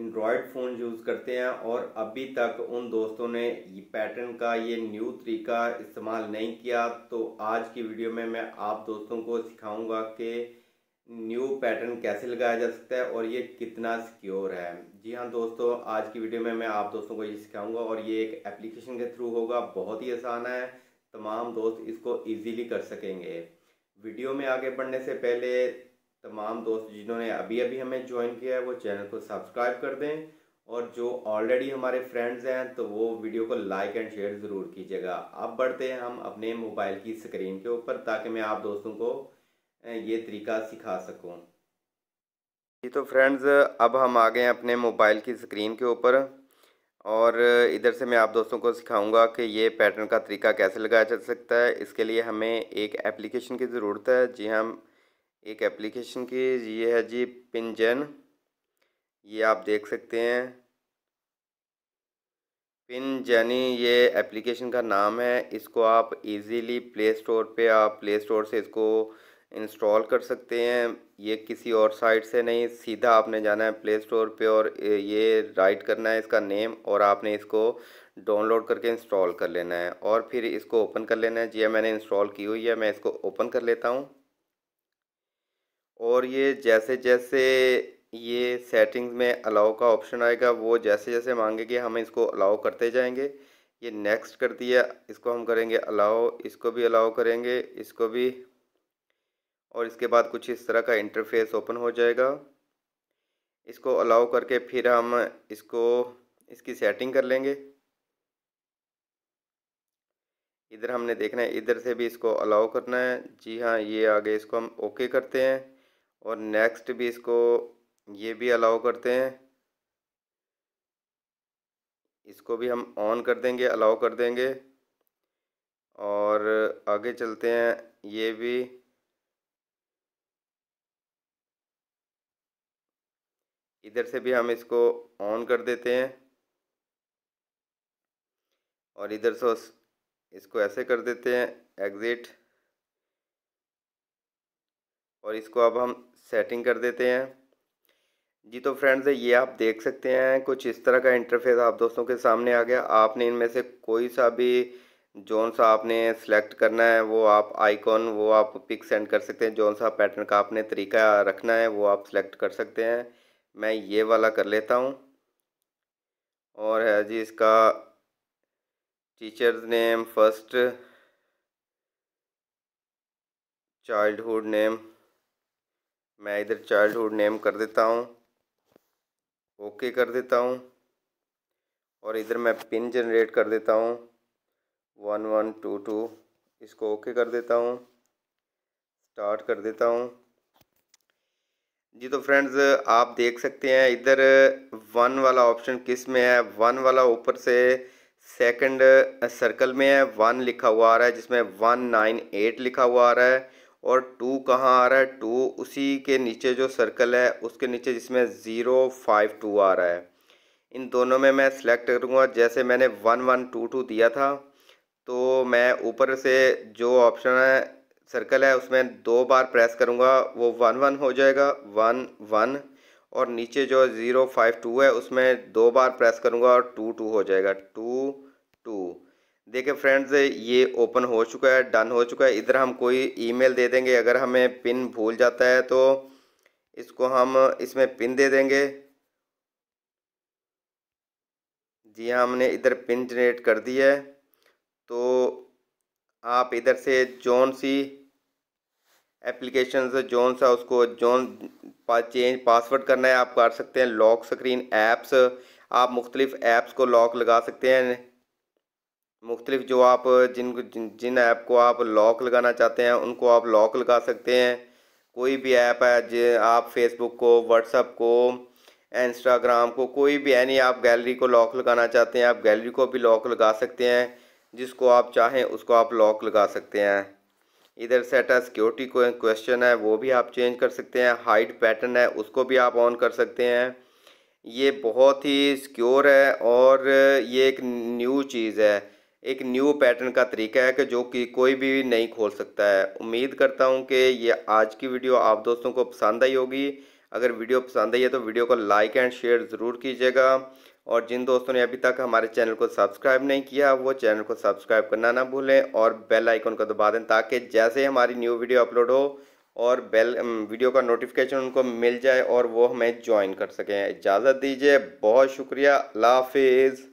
Android phone use करते हैं और अभी तक उन दोस्तों ने ये पैटर्न का ये न्यू तरीका इस्तेमाल नहीं किया तो आज की वीडियो में मैं आप दोस्तों को सिखाऊंगा कि न्यू पैटर्न कैसे लगाया जा सकता है और ये कितना सिक्योर है जी हाँ दोस्तों आज की वीडियो में मैं आप दोस्तों को ये सिखाऊँगा और ये एक एप्लीकेशन के थ्रू होगा बहुत ही आसान है तमाम दोस्त इसको ईज़ीली कर सकेंगे वीडियो में आगे बढ़ने से पहले तमाम दोस्त जिन्होंने अभी अभी हमें ज्वाइन किया है वो चैनल को सब्सक्राइब कर दें और जो ऑलरेडी हमारे फ्रेंड्स हैं तो वो वीडियो को लाइक एंड शेयर ज़रूर कीजिएगा अब बढ़ते हैं हम अपने मोबाइल की स्क्रीन के ऊपर ताकि मैं आप दोस्तों को ये तरीका सिखा सकूं जी तो फ्रेंड्स अब हम आ गए हैं अपने मोबाइल की स्क्रीन के ऊपर और इधर से मैं आप दोस्तों को सिखाऊंगा कि ये पैटर्न का तरीका कैसे लगाया जा सकता है इसके लिए हमें एक एप्लीकेशन की ज़रूरत है जी हम हाँ, एक एप्लीकेशन की ये है जी पिंजन ये आप देख सकते हैं पिन जैनी ये एप्लीकेशन का नाम है इसको आप इजीली प्ले स्टोर पे आप प्ले स्टोर से इसको इंस्टॉल कर सकते हैं ये किसी और साइट से नहीं सीधा आपने जाना है प्ले स्टोर पे और ये राइट करना है इसका नेम और आपने इसको डाउनलोड करके इंस्टॉल कर लेना है और फिर इसको ओपन कर लेना है जी हाँ, मैंने इंस्टॉल की हुई है मैं इसको ओपन कर लेता हूँ और ये जैसे जैसे ये सेटिंग्स में अलाउ का ऑप्शन आएगा वो जैसे जैसे मांगेंगे हम इसको अलाउ करते जाएंगे ये नेक्स्ट कर दिया इसको हम करेंगे अलाउ इसको भी अलाउ करेंगे इसको भी और इसके बाद कुछ इस तरह का इंटरफेस ओपन हो जाएगा इसको अलाउ करके फिर हम इसको इसकी सेटिंग कर लेंगे इधर हमने देखना है इधर से भी इसको अलाउ करना है जी हाँ ये आगे इसको हम ओके करते हैं और नेक्स्ट भी इसको ये भी अलाउ करते हैं इसको भी हम ऑन कर देंगे अलाउ कर देंगे और आगे चलते हैं ये भी इधर से भी हम इसको ऑन कर देते हैं और इधर से इसको ऐसे कर देते हैं एग्ज़िट और इसको अब हम सेटिंग कर देते हैं जी तो फ्रेंड्स ये आप देख सकते हैं कुछ इस तरह का इंटरफेस आप दोस्तों के सामने आ गया आपने इनमें से कोई सा भी जोन सा आपने सेलेक्ट करना है वो आप आइकॉन वो आप पिक सेंड कर सकते हैं जोन सा पैटर्न का आपने तरीका रखना है वो आप सेलेक्ट कर सकते हैं मैं ये वाला कर लेता हूँ और है जी इसका teachers name first childhood name मैं इधर चाइल्डहुड नेम कर देता हूँ ओके कर देता हूँ और इधर मैं पिन जनरेट कर देता हूँ वन वन टू टू इसको ओके कर देता हूँ स्टार्ट कर देता हूँ जी तो फ्रेंड्स आप देख सकते हैं इधर वन वाला ऑप्शन किस में है वन वाला ऊपर से सेकंड सर्कल में है वन लिखा हुआ आ रहा है जिसमें वन नाइन एट लिखा हुआ आ रहा है और टू कहाँ आ रहा है टू उसी के नीचे जो सर्कल है उसके नीचे जिसमें ज़ीरो फाइव टू आ रहा है इन दोनों में मैं सेलेक्ट करूँगा जैसे मैंने वन वन टू टू दिया था तो मैं ऊपर से जो ऑप्शन है सर्कल है उसमें दो बार प्रेस करूँगा वो वन वन हो जाएगा वन वन और नीचे जो ज़ीरो फाइव टू है उसमें दो बार प्रेस करूँगा और टू टू हो जाएगा टू टू देखिए फ्रेंड्स ये ओपन हो चुका है डन हो चुका है इधर हम कोई ईमेल दे देंगे अगर हमें पिन भूल जाता है तो इसको हम इसमें पिन दे देंगे जी हाँ हमने इधर पिन जनरेट कर दी है तो आप इधर से जौन सी एप्लीकेशन से जौन सा उसको जौन पा, चेंज पासवर्ड करना है आप कर सकते हैं लॉक स्क्रीन ऐप्स आप मुख्तलिफ़ ऐप्स को लॉक लगा सकते हैं मुख्तलिफ जो आप जिन जिन ऐप को आप लॉक लगाना चाहते हैं उनको आप लॉक लगा सकते हैं कोई भी ऐप है जो आप फेसबुक को व्हाट्सअप को इंस्टाग्राम को कोई भी यानी आप गैलरी को लॉक लगाना चाहते हैं आप गैलरी को भी लॉक लगा सकते हैं जिसको आप चाहें उसको आप लॉक लगा सकते हैं इधर सेट है सिक्योरिटी क्वेश्चन है वो भी आप चेंज कर सकते हैं हाइट पैटर्न है उसको भी आप ऑन कर सकते हैं ये बहुत ही सिक्योर है और ये एक न्यू चीज़ है एक न्यू पैटर्न का तरीका है कि जो कि कोई भी नहीं खोल सकता है उम्मीद करता हूँ कि ये आज की वीडियो आप दोस्तों को पसंद आई होगी अगर वीडियो पसंद आई है तो वीडियो को लाइक एंड शेयर ज़रूर कीजिएगा और जिन दोस्तों ने अभी तक हमारे चैनल को सब्सक्राइब नहीं किया वो चैनल को सब्सक्राइब करना ना भूलें और बेल आइकन को दबा दें ताकि जैसे ही हमारी न्यू वीडियो अपलोड हो और बेल वीडियो का नोटिफिकेशन उनको मिल जाए और वो हमें ज्वाइन कर सकें इजाज़त दीजिए बहुत शुक्रिया अल्लाह हाफिज़